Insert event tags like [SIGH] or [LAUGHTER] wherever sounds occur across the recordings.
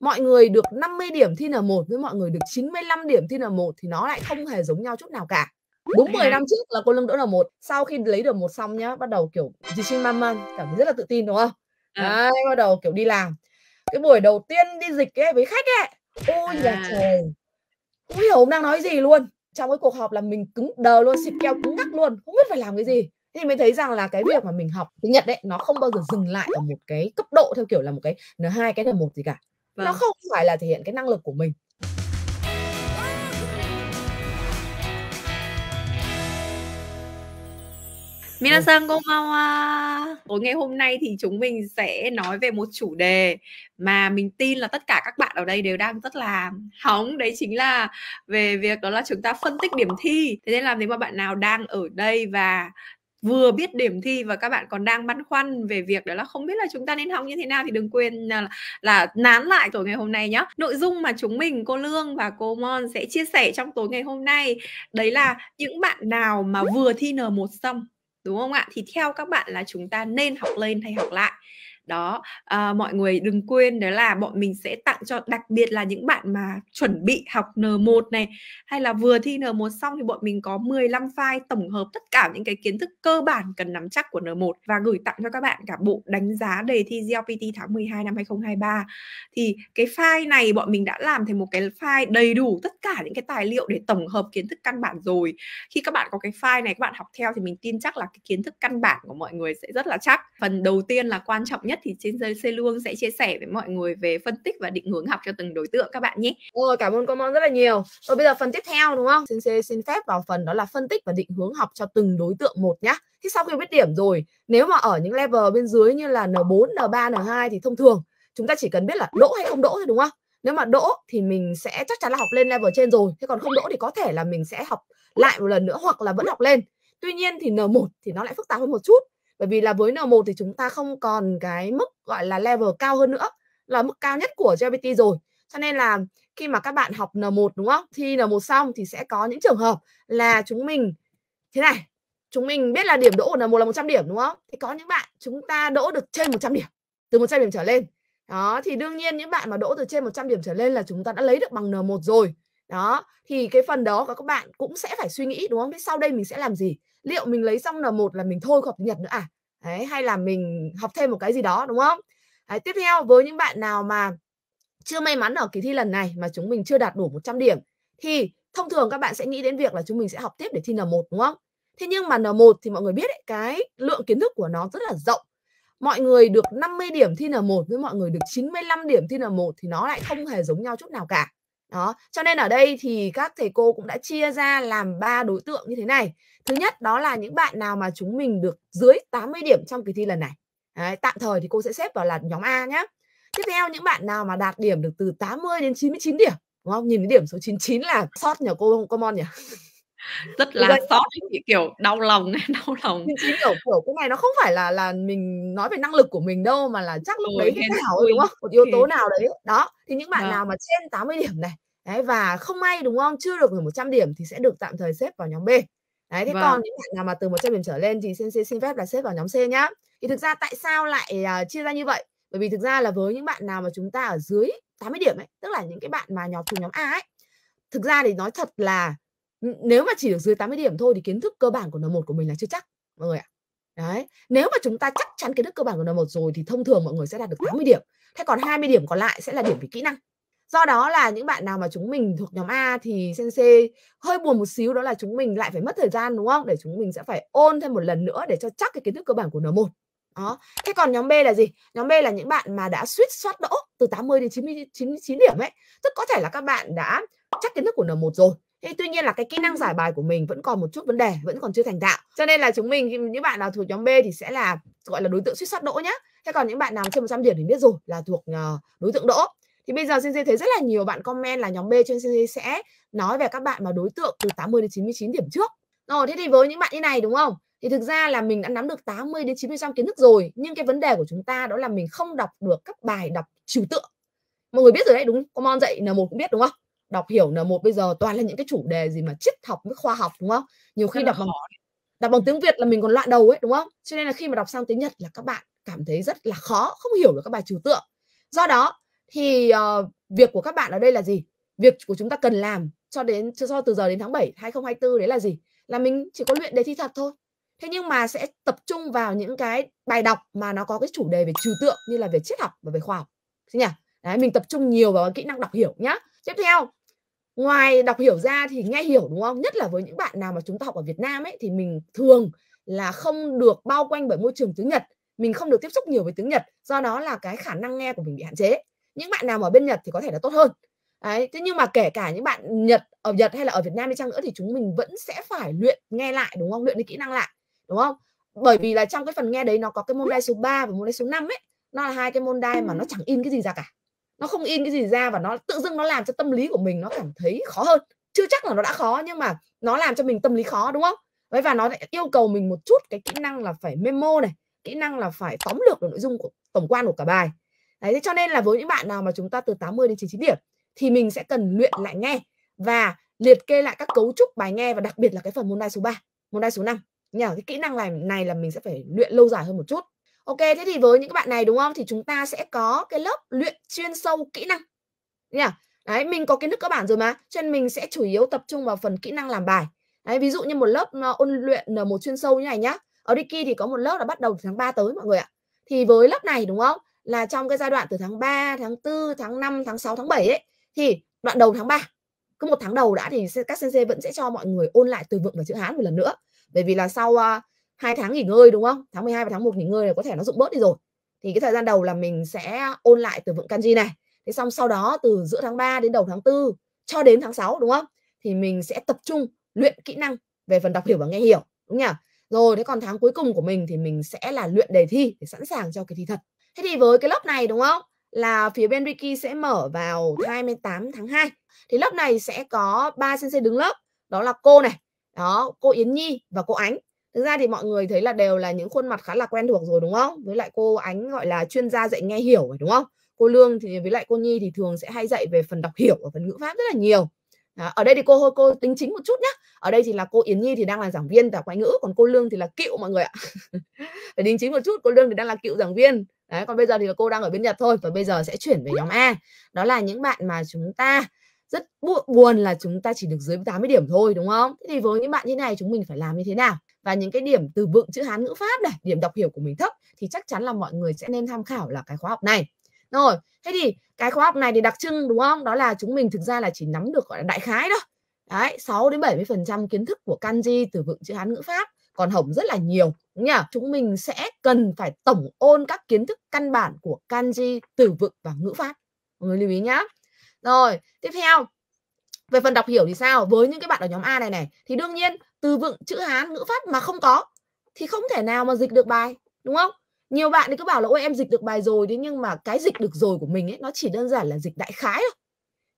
mọi người được 50 điểm thi N1 với mọi người được 95 điểm thi N1 thì nó lại không hề giống nhau chút nào cả. Đúng 10 năm trước là cô Lương đỗ N1, sau khi lấy được một xong nhá, bắt đầu kiểu gì xin Jishin Maman cảm thấy rất là tự tin đúng không? Ờ. Đấy, bắt đầu kiểu đi làm. Cái buổi đầu tiên đi dịch ấy với khách ấy, ôi nhà à. trời. Không hiểu ông đang nói gì luôn. Trong cái cuộc họp là mình cứng đờ luôn, xịt keo cứng ngắc luôn, không biết phải làm cái gì thì mới thấy rằng là cái việc mà mình học tiếng Nhật đấy nó không bao giờ dừng lại ở một cái cấp độ theo kiểu là một cái N2 cái N1 gì cả vâng. nó không phải là thể hiện cái năng lực của mình Minasan vâng. mau Tối ngày hôm nay thì chúng mình sẽ nói về một chủ đề mà mình tin là tất cả các bạn ở đây đều đang rất là hóng đấy chính là về việc đó là chúng ta phân tích điểm thi. Thế nên là nếu mà bạn nào đang ở đây và vừa biết điểm thi và các bạn còn đang băn khoăn về việc đó là không biết là chúng ta nên học như thế nào thì đừng quên là, là nán lại tối ngày hôm nay nhé nội dung mà chúng mình cô lương và cô mon sẽ chia sẻ trong tối ngày hôm nay đấy là những bạn nào mà vừa thi n 1 xong đúng không ạ thì theo các bạn là chúng ta nên học lên hay học lại đó à, mọi người đừng quên đó là bọn mình sẽ tặng cho đặc biệt là những bạn mà chuẩn bị học N1 này hay là vừa thi N1 xong thì bọn mình có 15 file tổng hợp tất cả những cái kiến thức cơ bản cần nắm chắc của N1 và gửi tặng cho các bạn cả bộ đánh giá đề thi GLPT tháng 12 năm 2023 thì cái file này bọn mình đã làm thành một cái file đầy đủ tất cả những cái tài liệu để tổng hợp kiến thức căn bản rồi khi các bạn có cái file này các bạn học theo thì mình tin chắc là cái kiến thức căn bản của mọi người sẽ rất là chắc phần đầu tiên là quan trọng nhất nhất thì trên dây C Luông sẽ chia sẻ với mọi người về phân tích và định hướng học cho từng đối tượng các bạn nhé. Rồi cảm ơn cô Mon rất là nhiều. Rồi bây giờ phần tiếp theo đúng không? Sensei xin phép vào phần đó là phân tích và định hướng học cho từng đối tượng một nhá. Thì sau khi biết điểm rồi, nếu mà ở những level bên dưới như là N4, N3, N2 thì thông thường chúng ta chỉ cần biết là đỗ hay không đỗ thôi đúng không? Nếu mà đỗ thì mình sẽ chắc chắn là học lên level trên rồi, thế còn không đỗ thì có thể là mình sẽ học lại một lần nữa hoặc là vẫn học lên. Tuy nhiên thì N1 thì nó lại phức tạp hơn một chút bởi vì là với N1 thì chúng ta không còn cái mức gọi là level cao hơn nữa là mức cao nhất của JBT rồi cho nên là khi mà các bạn học N1 đúng không thi N1 xong thì sẽ có những trường hợp là chúng mình thế này chúng mình biết là điểm đỗ của N1 là 100 điểm đúng không thì có những bạn chúng ta đỗ được trên 100 điểm từ 100 điểm trở lên đó thì đương nhiên những bạn mà đỗ từ trên 100 điểm trở lên là chúng ta đã lấy được bằng N1 rồi đó thì cái phần đó các bạn cũng sẽ phải suy nghĩ đúng không thế sau đây mình sẽ làm gì liệu mình lấy xong N1 là mình thôi học tiếng Nhật nữa à Đấy, hay là mình học thêm một cái gì đó đúng không Đấy, tiếp theo với những bạn nào mà chưa may mắn ở kỳ thi lần này mà chúng mình chưa đạt đủ 100 điểm thì thông thường các bạn sẽ nghĩ đến việc là chúng mình sẽ học tiếp để thi N1 đúng không? Thế nhưng mà N1 thì mọi người biết ấy, cái lượng kiến thức của nó rất là rộng. Mọi người được 50 điểm thi N1 với mọi người được 95 điểm thi N1 thì nó lại không hề giống nhau chút nào cả. Đó, cho nên ở đây thì các thầy cô cũng đã chia ra làm ba đối tượng như thế này. Thứ nhất đó là những bạn nào mà chúng mình được dưới 80 điểm trong kỳ thi lần này. Đấy, tạm thời thì cô sẽ xếp vào là nhóm A nhé. Tiếp theo những bạn nào mà đạt điểm được từ 80 đến 99 điểm. Đúng không? Nhìn cái điểm số 99 là sót nhờ cô come on nhỉ. rất là sót kiểu đau lòng [LAUGHS] đau lòng 99 kiểu kiểu cái này nó không phải là là mình nói về năng lực của mình đâu mà là chắc lúc Ôi, đấy cái nào đúng không một yếu tố nào đấy đó thì những bạn à. nào mà trên 80 điểm này Đấy, và không may đúng không chưa được 100 điểm thì sẽ được tạm thời xếp vào nhóm B đấy thế vâng. còn những bạn nào mà từ 100 điểm trở lên thì xin, xin, xin phép là xếp vào nhóm C nhá thì thực ra tại sao lại uh, chia ra như vậy bởi vì thực ra là với những bạn nào mà chúng ta ở dưới 80 điểm ấy tức là những cái bạn mà nhóm thuộc nhóm A ấy thực ra thì nói thật là nếu mà chỉ được dưới 80 điểm thôi thì kiến thức cơ bản của N1 của mình là chưa chắc mọi người ạ đấy nếu mà chúng ta chắc chắn kiến thức cơ bản của N1 rồi thì thông thường mọi người sẽ đạt được 80 điểm thế còn 20 điểm còn lại sẽ là điểm về kỹ năng do đó là những bạn nào mà chúng mình thuộc nhóm A thì sensei hơi buồn một xíu đó là chúng mình lại phải mất thời gian đúng không để chúng mình sẽ phải ôn thêm một lần nữa để cho chắc cái kiến thức cơ bản của N1 đó. Thế còn nhóm B là gì? Nhóm B là những bạn mà đã suýt soát đỗ từ 80 đến 99 điểm ấy. Tức có thể là các bạn đã chắc kiến thức của N1 rồi. Thế tuy nhiên là cái kỹ năng giải bài của mình vẫn còn một chút vấn đề, vẫn còn chưa thành tạo. Cho nên là chúng mình những bạn nào thuộc nhóm B thì sẽ là gọi là đối tượng suýt soát đỗ nhá. Thế còn những bạn nào trên 100 điểm thì biết rồi là thuộc ờ, đối tượng đỗ thì bây giờ CJ thấy rất là nhiều bạn comment là nhóm B trên CJ sẽ nói về các bạn mà đối tượng từ 80 đến 99 điểm trước rồi thế thì với những bạn như này đúng không thì thực ra là mình đã nắm được 80 đến 90% kiến thức rồi nhưng cái vấn đề của chúng ta đó là mình không đọc được các bài đọc trừu tượng mọi người biết rồi đấy đúng common dạy N1 cũng biết đúng không đọc hiểu N1 bây giờ toàn là những cái chủ đề gì mà triết học với khoa học đúng không nhiều khi đọc bằng đọc bằng tiếng Việt là mình còn loạn đầu ấy đúng không cho nên là khi mà đọc sang tiếng Nhật là các bạn cảm thấy rất là khó không hiểu được các bài trừu tượng do đó thì uh, việc của các bạn ở đây là gì việc của chúng ta cần làm cho đến cho so từ giờ đến tháng 7 2024 đấy là gì là mình chỉ có luyện đề thi thật thôi thế nhưng mà sẽ tập trung vào những cái bài đọc mà nó có cái chủ đề về trừu tượng như là về triết học và về khoa học nhỉ đấy, mình tập trung nhiều vào kỹ năng đọc hiểu nhá tiếp theo ngoài đọc hiểu ra thì nghe hiểu đúng không nhất là với những bạn nào mà chúng ta học ở Việt Nam ấy thì mình thường là không được bao quanh bởi môi trường tiếng Nhật mình không được tiếp xúc nhiều với tiếng Nhật do đó là cái khả năng nghe của mình bị hạn chế những bạn nào ở bên Nhật thì có thể là tốt hơn Đấy, thế nhưng mà kể cả những bạn Nhật ở Nhật hay là ở Việt Nam đi chăng nữa thì chúng mình vẫn sẽ phải luyện nghe lại đúng không? Luyện cái kỹ năng lại đúng không? Bởi vì là trong cái phần nghe đấy nó có cái môn đai số 3 và môn đai số 5 ấy, nó là hai cái môn đai mà nó chẳng in cái gì ra cả. Nó không in cái gì ra và nó tự dưng nó làm cho tâm lý của mình nó cảm thấy khó hơn. Chưa chắc là nó đã khó nhưng mà nó làm cho mình tâm lý khó đúng không? Đấy và nó lại yêu cầu mình một chút cái kỹ năng là phải memo này, kỹ năng là phải tóm lược được nội dung của tổng quan của cả bài đấy thế cho nên là với những bạn nào mà chúng ta từ 80 đến 99 điểm thì mình sẽ cần luyện lại nghe và liệt kê lại các cấu trúc bài nghe và đặc biệt là cái phần môn đai số 3, môn đai số 5. Nhờ cái kỹ năng này này là mình sẽ phải luyện lâu dài hơn một chút. Ok, thế thì với những bạn này đúng không? Thì chúng ta sẽ có cái lớp luyện chuyên sâu kỹ năng. Nhỉ? Đấy, mình có kiến thức cơ bản rồi mà, cho nên mình sẽ chủ yếu tập trung vào phần kỹ năng làm bài. Đấy, ví dụ như một lớp ờ, ôn luyện ờ, một chuyên sâu như này nhá. Ở Dicky thì có một lớp là bắt đầu tháng 3 tới mọi người ạ. Thì với lớp này đúng không? là trong cái giai đoạn từ tháng 3, tháng 4, tháng 5, tháng 6, tháng 7 ấy thì đoạn đầu tháng 3 cứ một tháng đầu đã thì các sensei vẫn sẽ cho mọi người ôn lại từ vựng và chữ Hán một lần nữa. Bởi vì là sau uh, à, 2 tháng nghỉ ngơi đúng không? Tháng 12 và tháng 1 nghỉ ngơi là có thể nó dụng bớt đi rồi. Thì cái thời gian đầu là mình sẽ ôn lại từ vựng kanji này. Thế xong sau đó từ giữa tháng 3 đến đầu tháng 4 cho đến tháng 6 đúng không? Thì mình sẽ tập trung luyện kỹ năng về phần đọc hiểu và nghe hiểu đúng nhỉ? Rồi thế còn tháng cuối cùng của mình thì mình sẽ là luyện đề thi để sẵn sàng cho cái thi thật. Thế thì với cái lớp này đúng không? Là phía bên Ricky sẽ mở vào 28 tháng 2. Thì lớp này sẽ có ba sensei đứng lớp, đó là cô này, đó, cô Yến Nhi và cô Ánh. Thực ra thì mọi người thấy là đều là những khuôn mặt khá là quen thuộc rồi đúng không? Với lại cô Ánh gọi là chuyên gia dạy nghe hiểu rồi đúng không? Cô Lương thì với lại cô Nhi thì thường sẽ hay dạy về phần đọc hiểu và phần ngữ pháp rất là nhiều. Đó, ở đây thì cô hơi cô tính chính một chút nhé ở đây thì là cô Yến Nhi thì đang là giảng viên tại ngoại ngữ còn cô Lương thì là cựu mọi người ạ [LAUGHS] phải đính chính một chút cô Lương thì đang là cựu giảng viên đấy còn bây giờ thì là cô đang ở bên Nhật thôi và bây giờ sẽ chuyển về nhóm A đó là những bạn mà chúng ta rất buồn là chúng ta chỉ được dưới 80 điểm thôi đúng không? Thế thì với những bạn như này chúng mình phải làm như thế nào? Và những cái điểm từ vựng chữ Hán ngữ Pháp này, điểm đọc hiểu của mình thấp thì chắc chắn là mọi người sẽ nên tham khảo là cái khóa học này. Rồi, thế thì cái khóa học này thì đặc trưng đúng không? Đó là chúng mình thực ra là chỉ nắm được gọi là đại khái thôi. Đấy, 6 đến 70% kiến thức của kanji từ vựng chữ Hán ngữ Pháp còn hỏng rất là nhiều đúng Chúng mình sẽ cần phải tổng ôn các kiến thức căn bản của kanji, từ vựng và ngữ pháp. Mọi người lưu ý nhá. Rồi, tiếp theo. Về phần đọc hiểu thì sao? Với những cái bạn ở nhóm A này này thì đương nhiên từ vựng chữ Hán ngữ pháp mà không có thì không thể nào mà dịch được bài, đúng không? Nhiều bạn thì cứ bảo là ôi em dịch được bài rồi thế nhưng mà cái dịch được rồi của mình ấy nó chỉ đơn giản là dịch đại khái thôi.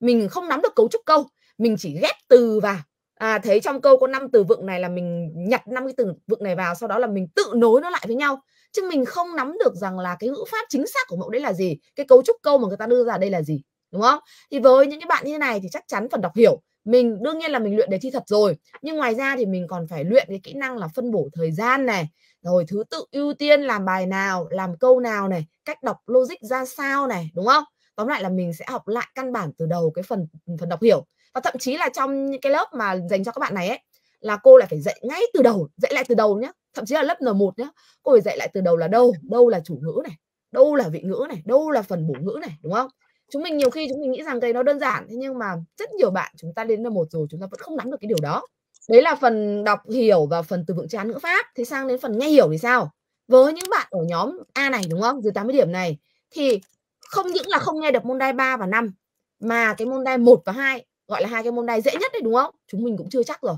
Mình không nắm được cấu trúc câu, mình chỉ ghép từ vào à, thấy trong câu có năm từ vựng này là mình nhặt năm cái từ vựng này vào sau đó là mình tự nối nó lại với nhau chứ mình không nắm được rằng là cái ngữ pháp chính xác của mẫu đấy là gì cái cấu trúc câu mà người ta đưa ra đây là gì đúng không thì với những cái bạn như thế này thì chắc chắn phần đọc hiểu mình đương nhiên là mình luyện đề thi thật rồi nhưng ngoài ra thì mình còn phải luyện cái kỹ năng là phân bổ thời gian này rồi thứ tự ưu tiên làm bài nào làm câu nào này cách đọc logic ra sao này đúng không tóm lại là mình sẽ học lại căn bản từ đầu cái phần phần đọc hiểu và thậm chí là trong cái lớp mà dành cho các bạn này ấy là cô lại phải dạy ngay từ đầu dạy lại từ đầu nhé thậm chí là lớp N1 nhé cô phải dạy lại từ đầu là đâu đâu là chủ ngữ này đâu là vị ngữ này đâu là phần bổ ngữ này đúng không chúng mình nhiều khi chúng mình nghĩ rằng cái nó đơn giản thế nhưng mà rất nhiều bạn chúng ta đến N1 rồi chúng ta vẫn không nắm được cái điều đó đấy là phần đọc hiểu và phần từ vựng chán ngữ pháp thế sang đến phần nghe hiểu thì sao với những bạn ở nhóm A này đúng không dưới 80 điểm này thì không những là không nghe được môn đai 3 và 5 mà cái môn đai 1 và 2 gọi là hai cái môn này dễ nhất đấy đúng không chúng mình cũng chưa chắc rồi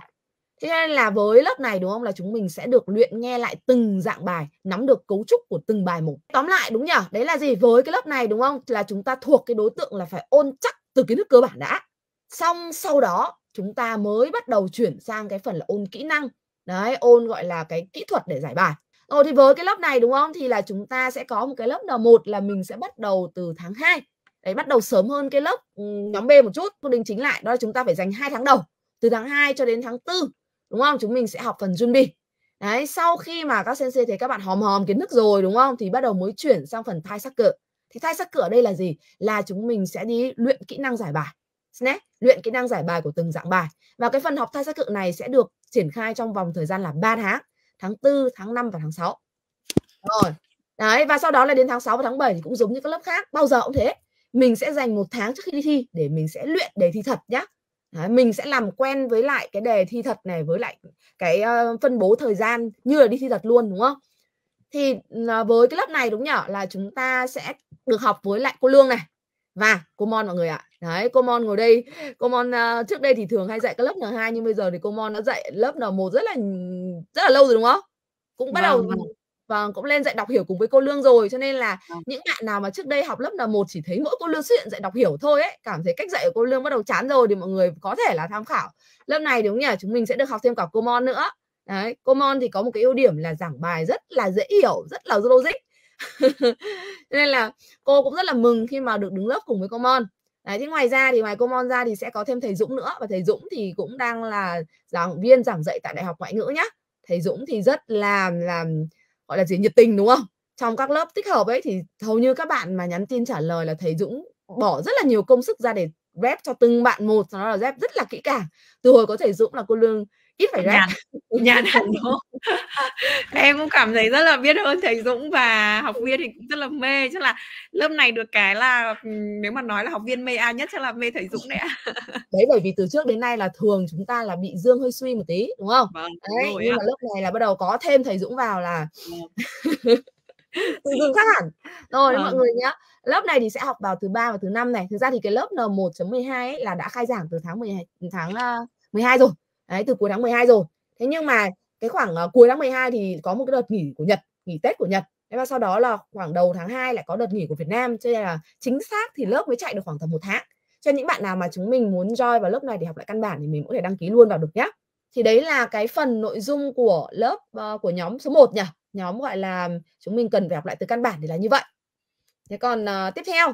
thế nên là với lớp này đúng không là chúng mình sẽ được luyện nghe lại từng dạng bài nắm được cấu trúc của từng bài một tóm lại đúng nhở đấy là gì với cái lớp này đúng không là chúng ta thuộc cái đối tượng là phải ôn chắc từ kiến thức cơ bản đã xong sau đó chúng ta mới bắt đầu chuyển sang cái phần là ôn kỹ năng đấy ôn gọi là cái kỹ thuật để giải bài rồi thì với cái lớp này đúng không thì là chúng ta sẽ có một cái lớp N1 là mình sẽ bắt đầu từ tháng 2 đấy bắt đầu sớm hơn cái lớp ừ, nhóm B một chút tôi đính chính lại đó là chúng ta phải dành hai tháng đầu từ tháng 2 cho đến tháng 4 đúng không chúng mình sẽ học phần chuẩn bị đấy sau khi mà các sensei thấy các bạn hòm hòm kiến thức rồi đúng không thì bắt đầu mới chuyển sang phần thai sắc cự thì thai sắc cự ở đây là gì là chúng mình sẽ đi luyện kỹ năng giải bài Snack, luyện kỹ năng giải bài của từng dạng bài. Và cái phần học thai sát cự này sẽ được triển khai trong vòng thời gian là 3 tháng, tháng 4, tháng 5 và tháng 6. Rồi. Đấy, và sau đó là đến tháng 6 và tháng 7 thì cũng giống như các lớp khác, bao giờ cũng thế mình sẽ dành một tháng trước khi đi thi để mình sẽ luyện đề thi thật nhé Đấy, mình sẽ làm quen với lại cái đề thi thật này với lại cái uh, phân bố thời gian như là đi thi thật luôn đúng không thì uh, với cái lớp này đúng nhở là chúng ta sẽ được học với lại cô lương này và cô mon mọi người ạ đấy cô mon ngồi đây cô mon uh, trước đây thì thường hay dạy các lớp n 2 nhưng bây giờ thì cô mon đã dạy lớp n 1 rất là rất là lâu rồi đúng không cũng bắt vâng. đầu và vâng, cũng lên dạy đọc hiểu cùng với cô lương rồi cho nên là à. những bạn nào mà trước đây học lớp là một chỉ thấy mỗi cô lương xuất hiện dạy đọc hiểu thôi ấy cảm thấy cách dạy của cô lương bắt đầu chán rồi thì mọi người có thể là tham khảo lớp này đúng nhỉ chúng mình sẽ được học thêm cả cô mon nữa đấy cô mon thì có một cái ưu điểm là giảng bài rất là dễ hiểu rất là logic [LAUGHS] nên là cô cũng rất là mừng khi mà được đứng lớp cùng với cô mon Đấy, thế ngoài ra thì ngoài cô Mon ra thì sẽ có thêm thầy Dũng nữa và thầy Dũng thì cũng đang là giảng viên giảng dạy tại Đại học Ngoại ngữ nhá. Thầy Dũng thì rất là làm gọi là gì nhiệt tình đúng không trong các lớp tích hợp ấy thì hầu như các bạn mà nhắn tin trả lời là thầy Dũng bỏ rất là nhiều công sức ra để rep cho từng bạn một nó là rep rất là kỹ càng từ hồi có thầy Dũng là cô lương ít phải ra nhàn [LAUGHS] hẳn luôn [LAUGHS] em cũng cảm thấy rất là biết ơn thầy Dũng và học viên thì cũng rất là mê chắc là lớp này được cái là ừ, nếu mà nói là học viên mê ai nhất chắc là mê thầy Dũng đấy [LAUGHS] đấy bởi vì từ trước đến nay là thường chúng ta là bị dương hơi suy một tí đúng không vâng, đấy nhưng à. mà lớp này là bắt đầu có thêm thầy Dũng vào là từ dưng khác hẳn rồi vâng. mọi người nhé lớp này thì sẽ học vào thứ ba và thứ năm này thực ra thì cái lớp N1.12 ấy là đã khai giảng từ tháng 12 tháng 12 ờ, rồi đấy từ cuối tháng 12 rồi thế nhưng mà cái khoảng uh, cuối tháng 12 thì có một cái đợt nghỉ của Nhật nghỉ Tết của Nhật thế và sau đó là khoảng đầu tháng 2 lại có đợt nghỉ của Việt Nam cho nên là chính xác thì lớp mới chạy được khoảng tầm một tháng cho những bạn nào mà chúng mình muốn join vào lớp này để học lại căn bản thì mình có thể đăng ký luôn vào được nhé thì đấy là cái phần nội dung của lớp uh, của nhóm số 1 nhỉ nhóm gọi là chúng mình cần phải học lại từ căn bản thì là như vậy thế còn uh, tiếp theo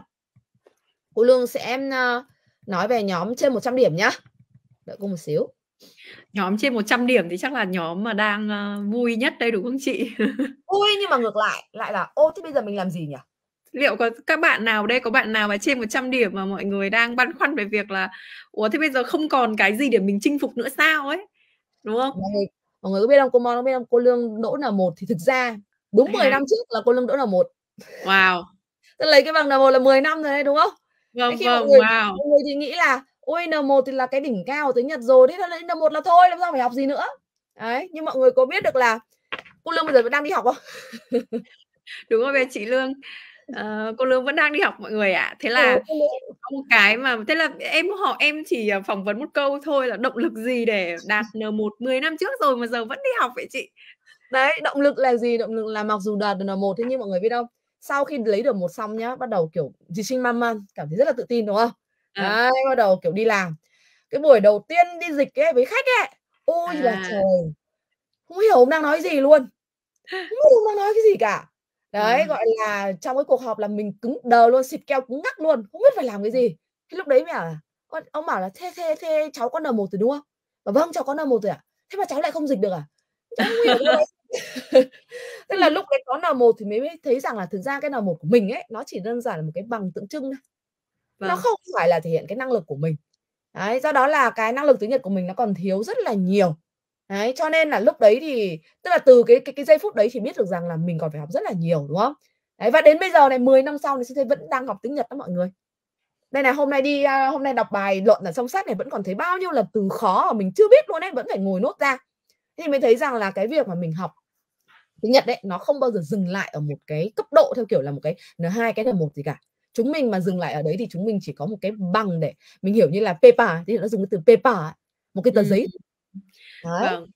cô lương sẽ uh, nói về nhóm trên 100 điểm nhá đợi cô một xíu nhóm trên 100 điểm thì chắc là nhóm mà đang uh, vui nhất đây đúng không chị vui [LAUGHS] nhưng mà ngược lại lại là ô thế bây giờ mình làm gì nhỉ liệu có các bạn nào đây có bạn nào mà trên 100 điểm mà mọi người đang băn khoăn về việc là ủa thế bây giờ không còn cái gì để mình chinh phục nữa sao ấy đúng không mọi người, mọi người có biết không cô Mon có biết không cô Lương Đỗ là một thì thực ra đúng 10 à. năm trước là cô Lương Đỗ là một wow tôi lấy cái bằng là một là 10 năm rồi đấy đúng không vâng, vâng, mọi người, wow. mọi người thì nghĩ là ui N1 thì là cái đỉnh cao tới Nhật rồi thế là N1 là thôi làm sao phải học gì nữa đấy nhưng mọi người có biết được là cô Lương bây giờ vẫn đang đi học không [LAUGHS] đúng rồi về chị Lương Uh, cô lương vẫn đang đi học mọi người ạ à. thế là ừ, có một cái mà thế là em họ em chỉ ờ, phỏng vấn một câu thôi là động lực gì để đạt n 1 10 năm trước rồi mà giờ vẫn đi học vậy chị đấy động lực là gì động lực là mặc dù đạt n 1 thế nhưng mọi người biết không sau khi lấy được một xong nhá bắt đầu kiểu gì sinh man man cảm thấy rất là tự tin đúng không Ờ. đấy, bắt đầu kiểu đi làm cái buổi đầu tiên đi dịch ấy với khách ấy ôi à. là trời không hiểu ông đang nói gì luôn không biết ông đang nói cái gì cả đấy ừ. gọi là trong cái cuộc họp là mình cứng đờ luôn xịt keo cứng ngắc luôn không biết phải làm cái gì cái lúc đấy mẹ à, ông bảo là thế thế thế cháu con n một rồi đúng không và vâng cháu con n một rồi ạ à? thế mà cháu lại không dịch được à tức [LAUGHS] là lúc đấy có n một thì mới thấy rằng là thực ra cái n một của mình ấy nó chỉ đơn giản là một cái bằng tượng trưng thôi vâng. nó không phải là thể hiện cái năng lực của mình đấy do đó là cái năng lực tiếng nhật của mình nó còn thiếu rất là nhiều đấy cho nên là lúc đấy thì tức là từ cái cái, cái giây phút đấy thì biết được rằng là mình còn phải học rất là nhiều đúng không đấy và đến bây giờ này 10 năm sau thì sẽ thấy vẫn đang học tiếng nhật đó mọi người đây này hôm nay đi à, hôm nay đọc bài luận là trong sách này vẫn còn thấy bao nhiêu là từ khó mà mình chưa biết luôn ấy vẫn phải ngồi nốt ra thì mới thấy rằng là cái việc mà mình học tiếng nhật đấy nó không bao giờ dừng lại ở một cái cấp độ theo kiểu là một cái n hai cái là một gì cả chúng mình mà dừng lại ở đấy thì chúng mình chỉ có một cái bằng để mình hiểu như là paper thì nó dùng cái từ paper một cái tờ ừ. giấy đấy. Vâng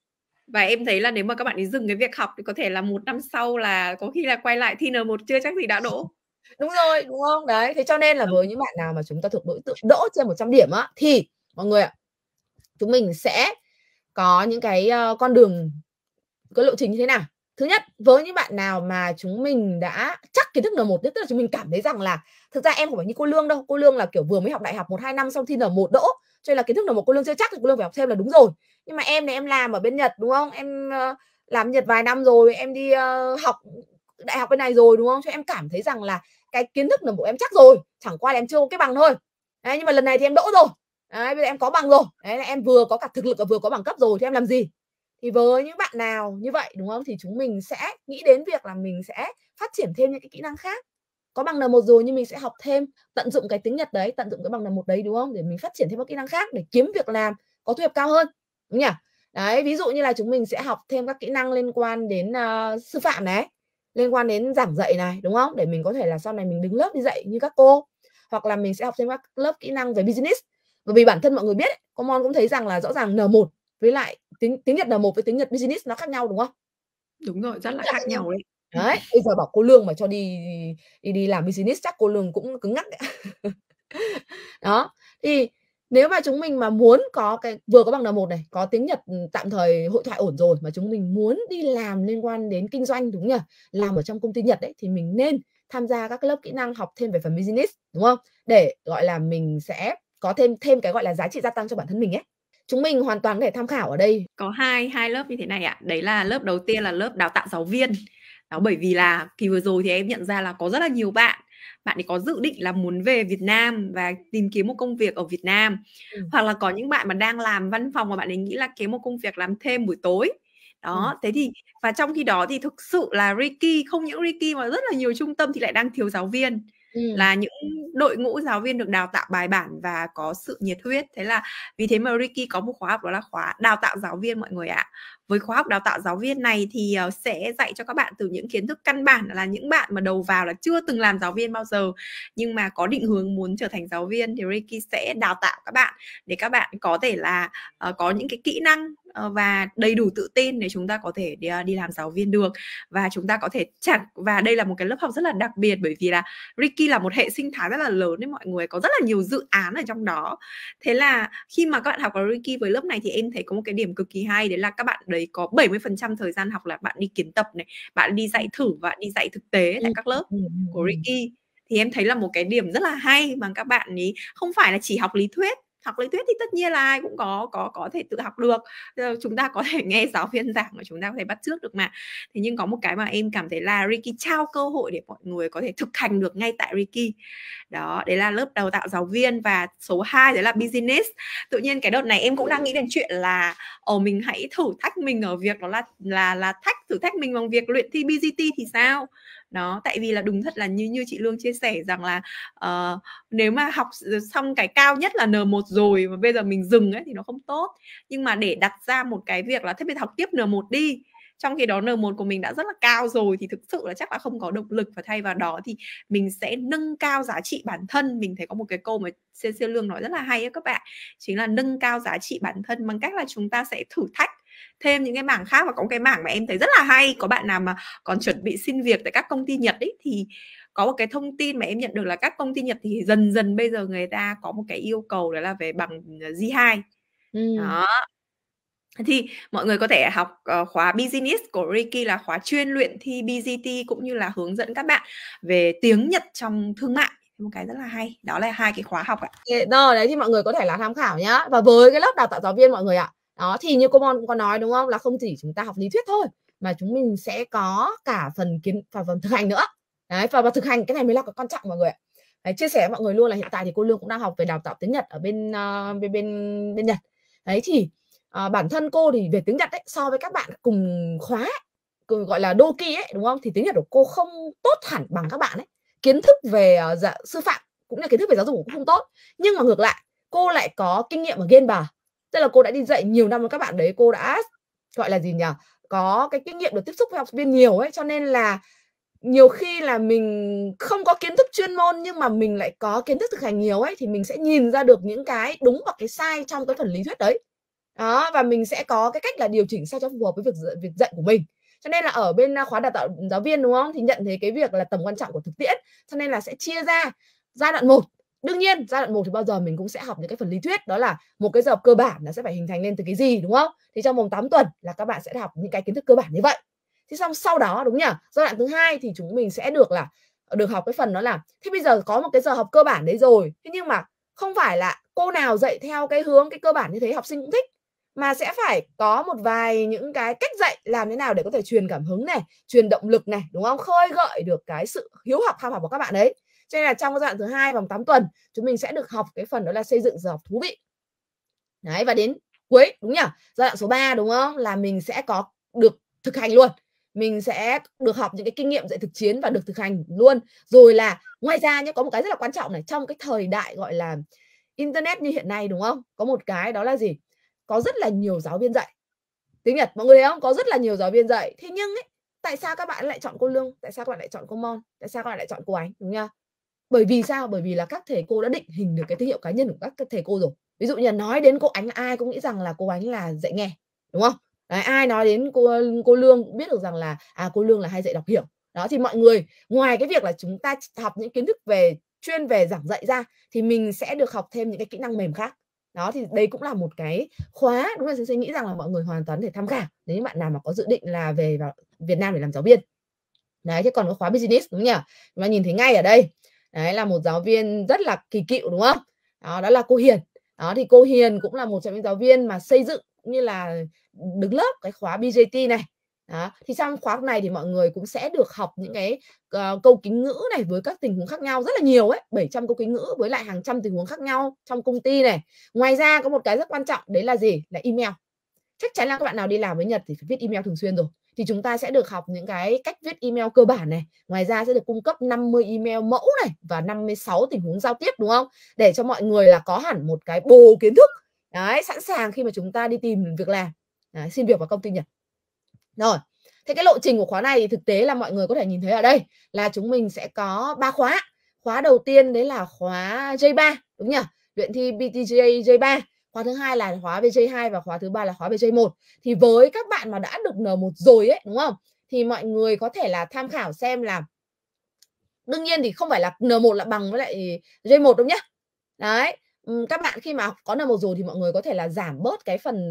và em thấy là nếu mà các bạn ấy dừng cái việc học thì có thể là một năm sau là có khi là quay lại thi N1 chưa chắc gì đã đỗ [LAUGHS] đúng rồi đúng không đấy thế cho nên là vâng. với những bạn nào mà chúng ta thuộc đối tượng đỗ trên 100 điểm á thì mọi người ạ chúng mình sẽ có những cái ờ, con đường cái lộ trình như thế nào thứ nhất với những bạn nào mà chúng mình đã chắc kiến thức N1 nhất tức là chúng mình cảm thấy rằng là thực ra em không phải như cô Lương đâu cô Lương là kiểu vừa mới học đại học một hai năm xong thi N1 đỗ cho nên là kiến thức N1 cô Lương chưa chắc thì cô Lương phải học thêm là đúng rồi nhưng mà em này em làm ở bên Nhật đúng không em ờ, làm Nhật vài năm rồi em đi uh, học đại học bên này rồi đúng không cho em cảm thấy rằng là cái kiến thức N1 em chắc rồi chẳng qua là em chưa có cái bằng thôi đấy, nhưng mà lần này thì em đỗ rồi đấy, bây giờ em có bằng rồi đấy em vừa có cả thực lực và vừa có bằng cấp rồi thì em làm gì thì với những bạn nào như vậy đúng không thì chúng mình sẽ nghĩ đến việc là mình sẽ phát triển thêm những cái kỹ năng khác có bằng N1 rồi nhưng mình sẽ học thêm tận dụng cái tiếng Nhật đấy tận dụng cái bằng N1 đấy đúng không để mình phát triển thêm các kỹ năng khác để kiếm việc làm có thu nhập cao hơn đúng nhỉ đấy ví dụ như là chúng mình sẽ học thêm các kỹ năng liên quan đến uh, sư phạm này liên quan đến giảng dạy này đúng không để mình có thể là sau này mình đứng lớp đi dạy như các cô hoặc là mình sẽ học thêm các lớp kỹ năng về business bởi vì bản thân mọi người biết Common cũng thấy rằng là rõ ràng N1 với lại tiếng tiếng Nhật là một với tiếng Nhật business nó khác nhau đúng không? Đúng rồi, rất là khác, khác nhau đấy. Đấy, bây giờ bảo cô Lương mà cho đi đi đi làm business chắc cô Lương cũng cứng ngắc [LAUGHS] đó, thì nếu mà chúng mình mà muốn có cái vừa có bằng N1 này, có tiếng Nhật ừ, tạm thời hội thoại ổn rồi mà chúng mình muốn đi làm liên quan đến kinh doanh đúng nhỉ? Làm ở trong công ty Nhật đấy thì mình nên tham gia các lớp kỹ năng học thêm về phần business đúng không? Để gọi là mình sẽ có thêm thêm cái gọi là giá trị gia tăng cho bản thân mình ấy chúng mình hoàn toàn có thể tham khảo ở đây có hai hai lớp như thế này ạ à. đấy là lớp đầu tiên là lớp đào tạo giáo viên đó bởi vì là kỳ vừa rồi thì em nhận ra là có rất là nhiều bạn bạn ấy có dự định là muốn về Việt Nam và tìm kiếm một công việc ở Việt Nam ừ. hoặc là có những bạn mà đang làm văn phòng và bạn ấy nghĩ là kiếm một công việc làm thêm buổi tối đó ừ. thế thì và trong khi đó thì thực sự là Ricky không những Ricky mà rất là nhiều trung tâm thì lại đang thiếu giáo viên Ừ. là những đội ngũ giáo viên được đào tạo bài bản và có sự nhiệt huyết thế là vì thế mà Ricky có một khóa học đó là khóa đào tạo giáo viên mọi người ạ à với khóa học đào tạo giáo viên này thì ờ, sẽ dạy cho các bạn từ những kiến thức căn bản là những bạn mà đầu vào là chưa từng làm giáo viên bao giờ nhưng mà có định hướng muốn trở thành giáo viên thì Ricky sẽ đào tạo các bạn để các bạn có thể là ờ, có những cái kỹ năng ờ, và đầy đủ tự tin để chúng ta có thể đi, đi làm giáo viên được và chúng ta có thể chẳng và đây là một cái lớp học rất là đặc biệt bởi vì là Ricky là một hệ sinh thái rất là lớn đấy mọi người có rất là nhiều dự án ở trong đó thế là khi mà các bạn học ở Ricky với lớp này thì em thấy có một cái điểm cực kỳ hay đấy là các bạn đấy có 70% thời gian học là bạn đi kiến tập này bạn đi dạy thử và đi dạy thực tế tại các lớp của Ricky thì em thấy là một cái điểm rất là hay mà các bạn ý không phải là chỉ học lý thuyết học lý thuyết thì tất nhiên là ai cũng có có có thể tự học được ờ, chúng ta có thể [LAUGHS] nghe giáo viên giảng và chúng ta có thể bắt trước được mà thế nhưng có một cái mà em cảm thấy là Ricky trao cơ hội để mọi người có thể thực hành được ngay tại Ricky đó đấy là lớp đào tạo giáo viên và số 2 đấy là business tự nhiên cái đợt này em cũng đang nghĩ đến chuyện là ở ờ, mình hãy thử thách mình ở việc đó là là là thách thử thách mình bằng việc luyện thi BGT thì sao nó tại vì là đúng thật là như như chị Lương chia sẻ rằng là uh, nếu mà học xong cái cao nhất là N1 rồi mà bây giờ mình dừng ấy thì nó không tốt nhưng mà để đặt ra một cái việc là thế mình học tiếp N1 đi trong khi đó N1 của mình đã rất là cao rồi thì thực sự là chắc là không có động lực và thay vào đó thì mình sẽ nâng cao giá trị bản thân mình thấy có một cái câu mà CC Lương nói rất là hay ấy các bạn chính là nâng cao giá trị bản thân bằng cách là chúng ta sẽ thử thách thêm những cái mảng khác và có cái mảng mà em thấy rất là hay có bạn nào mà còn chuẩn bị xin việc tại các công ty Nhật ấy thì có một cái thông tin mà em nhận được là các công ty Nhật thì dần dần bây giờ người ta có một cái yêu cầu đó là về bằng ờ, G2 ừ. đó thì mọi người có thể học uh, khóa business của Ricky là khóa chuyên luyện thi BGT cũng như là hướng dẫn các bạn về tiếng Nhật trong thương mại một cái rất là hay đó là hai cái khóa học ạ đó đấy thì mọi người có thể là tham khảo nhá và với cái lớp đào tạo giáo viên mọi người ạ đó thì như cô bon cũng có nói đúng không là không chỉ chúng ta học lý thuyết thôi mà chúng mình sẽ có cả phần kiến và phần thực hành nữa đấy và vào thực hành cái này mới là cái quan trọng mọi người ạ đấy, chia sẻ với mọi người luôn là hiện tại thì cô lương cũng đang học về đào tạo tiếng nhật ở bên uh, bên bên bên nhật đấy thì uh, bản thân cô thì về tiếng nhật ấy, so với các bạn cùng khóa gọi là doki ấy đúng không thì tiếng nhật của cô không tốt hẳn bằng các bạn ấy kiến thức về uh, dạ, sư phạm cũng như kiến thức về giáo dục cũng không tốt nhưng mà ngược lại cô lại có kinh nghiệm ở game bà tức là cô đã đi dạy nhiều năm với các bạn đấy cô đã gọi là gì nhỉ có cái kinh nghiệm được tiếp xúc với học viên nhiều ấy cho nên là nhiều khi là mình không có kiến thức chuyên môn nhưng mà mình lại có kiến thức thực hành nhiều ấy thì mình sẽ nhìn ra được những cái đúng hoặc cái sai trong cái phần lý thuyết đấy đó và mình sẽ có cái cách là điều chỉnh sao cho phù hợp với việc việc dạy của mình cho nên là ở bên khóa đào tạo giáo viên đúng không thì nhận thấy cái việc là tầm quan trọng của thực tiễn cho nên là sẽ chia ra giai đoạn 1 đương nhiên giai đoạn một thì bao giờ mình cũng sẽ học những cái phần lý thuyết đó là một cái giờ học cơ bản là sẽ phải hình thành lên từ cái gì đúng không thì trong vòng 8 tuần là các bạn sẽ học những cái kiến thức cơ bản như vậy thì xong sau đó đúng nhỉ giai đoạn thứ hai thì chúng mình sẽ được là ờ, được học cái phần đó là thế bây giờ có một cái giờ học cơ bản đấy rồi thế nhưng mà không phải là cô nào dạy theo cái hướng cái cơ bản như thế học sinh cũng thích mà sẽ phải có một vài những cái cách dạy làm thế nào để có thể truyền cảm hứng này truyền động lực này đúng không khơi gợi được cái sự hiếu học tham học của các bạn đấy cho nên là trong giai đoạn thứ hai vòng 8 tuần chúng mình sẽ được học cái phần đó là xây dựng giờ học thú vị đấy và đến cuối đúng nhỉ giai đoạn số 3 đúng không là mình sẽ có được thực hành luôn mình sẽ được học những cái kinh nghiệm dạy thực chiến và được thực hành luôn rồi là ngoài ra nhé có một cái rất là quan trọng này trong cái thời đại gọi là internet như hiện nay đúng không có một cái đó là gì có rất là nhiều giáo viên dạy tiếng nhật mọi người thấy không có rất là nhiều giáo viên dạy thế nhưng ấy tại sao các bạn lại chọn cô lương tại sao các bạn lại chọn cô mon tại sao các bạn lại chọn cô ánh đúng không bởi vì sao bởi vì là các thầy cô đã định hình được cái thương hiệu cá nhân của các, thầy cô rồi ví dụ như là nói đến cô ánh ai cũng nghĩ rằng là cô ánh là dạy nghe đúng không Đấy, ai nói đến cô cô lương cũng biết được rằng là à cô lương là hay dạy đọc hiểu đó thì mọi người ngoài cái việc là chúng ta học những kiến thức về chuyên về giảng dạy ra thì mình sẽ được học thêm những cái kỹ năng mềm khác đó thì đây cũng là một cái khóa đúng là sinh nghĩ rằng là mọi người hoàn toàn thể tham khảo nếu như bạn nào mà có dự định là về vào Việt Nam để làm giáo viên đấy chứ còn có khóa business đúng không nhỉ mà nhìn thấy ngay ở đây đấy là một giáo viên rất là kỳ cựu đúng không đó đó là cô Hiền đó thì cô Hiền cũng là một trong những giáo viên mà xây dựng như là đứng lớp cái khóa BJT này đó. thì trong khóa này thì mọi người cũng sẽ được học những cái uh, câu kính ngữ này với các tình huống khác nhau rất là nhiều ấy 700 câu kính ngữ với lại hàng trăm tình huống khác nhau trong công ty này ngoài ra có một cái rất quan trọng đấy là gì là email chắc chắn là các bạn nào đi làm với Nhật thì phải viết email thường xuyên rồi thì chúng ta sẽ được học những cái cách viết email cơ bản này ngoài ra sẽ được cung cấp 50 email mẫu này và 56 tình huống giao tiếp đúng không để cho mọi người là có hẳn một cái bồ kiến thức đấy sẵn sàng khi mà chúng ta đi tìm việc làm đấy, xin việc vào công ty nhật rồi thế cái lộ trình của khóa này thì thực tế là mọi người có thể nhìn thấy ở đây là chúng mình sẽ có ba khóa khóa đầu tiên đấy là khóa J3 đúng nhỉ luyện thi BTJ J3 khóa thứ hai là khóa về J2 và khóa thứ ba là khóa về J1 thì với các bạn mà đã được N1 rồi ấy đúng không thì mọi người có thể là tham khảo xem là đương nhiên thì không phải là N1 là bằng với lại J1 đúng nhá đấy các bạn khi mà có N1 rồi thì mọi người có thể là giảm bớt cái phần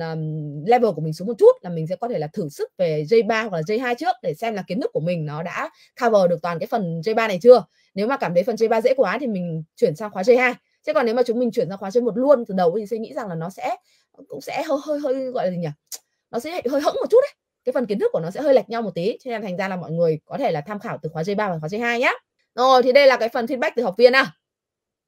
level của mình xuống một chút là mình sẽ có thể là thử sức về J3 hoặc là J2 trước để xem là kiến thức của mình nó đã cover được toàn cái phần J3 này chưa. Nếu mà cảm thấy phần J3 dễ quá thì mình chuyển sang khóa J2 chứ còn nếu mà chúng mình chuyển sang khóa chuyên một luôn từ đầu thì sẽ nghĩ rằng là nó sẽ cũng sẽ hơi hơi hơi gọi là gì nhỉ nó sẽ hơi hững một chút đấy cái phần kiến thức của nó sẽ hơi lệch nhau một tí cho nên thành ra là mọi người có thể là tham khảo từ khóa J3 và khóa J2 nhé rồi thì đây là cái phần feedback từ học viên nào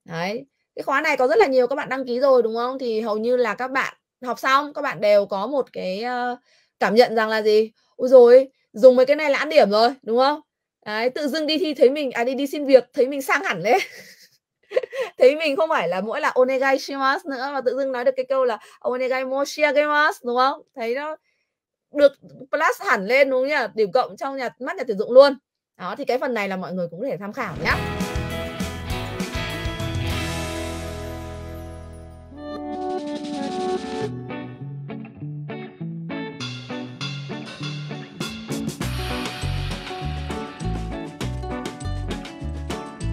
đấy cái khóa này có rất là nhiều các bạn đăng ký rồi đúng không thì hầu như là các bạn học xong các bạn đều có một cái ờ, cảm nhận rằng là gì ôi rồi dùng mấy cái này là ăn điểm rồi đúng không đấy tự dưng đi thi thấy mình à đi đi xin việc thấy mình sang hẳn đấy [LAUGHS] [LAUGHS] thấy mình không phải là mỗi là onegai shimasu nữa mà tự dưng nói được cái câu là onegai moshiagemasu đúng không thấy nó được plus hẳn lên đúng không nhỉ điểm cộng trong nhà mắt nhà tuyển dụng luôn đó thì cái phần này là mọi người cũng có thể tham khảo nhé